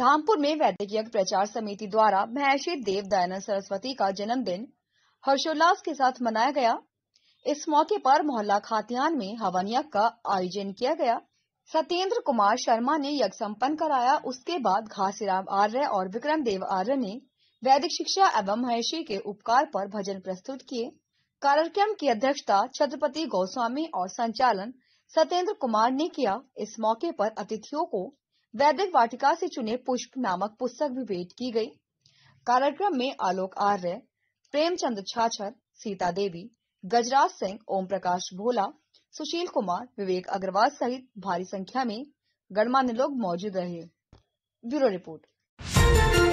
धामपुर में वैदिक यज्ञ प्रचार समिति द्वारा महर्षि देव दयानंद सरस्वती का जन्मदिन हर्षोल्लास के साथ मनाया गया इस मौके पर मोहल्ला खातियान में हवन यज्ञ का आयोजन किया गया सत्येंद्र कुमार शर्मा ने यज्ञ संपन्न कराया उसके बाद घासीराम आर्य और विक्रम देव आर्य ने वैदिक शिक्षा एवं महर्षि के उपकार पर भजन प्रस्तुत किए कार्यक्रम की अध्यक्षता छत्रपति गोस्वामी और संचालन सत्येंद्र कुमार ने किया इस मौके पर अतिथियों को वैदिक वाटिका से चुने पुष्प नामक पुस्तक भी भेंट की गई कार्यक्रम में आलोक आर्य प्रेमचंद छाछर सीता देवी गजराज सिंह ओम प्रकाश भोला सुशील कुमार विवेक अग्रवाल सहित भारी संख्या में गणमान्य लोग मौजूद रहे ब्यूरो रिपोर्ट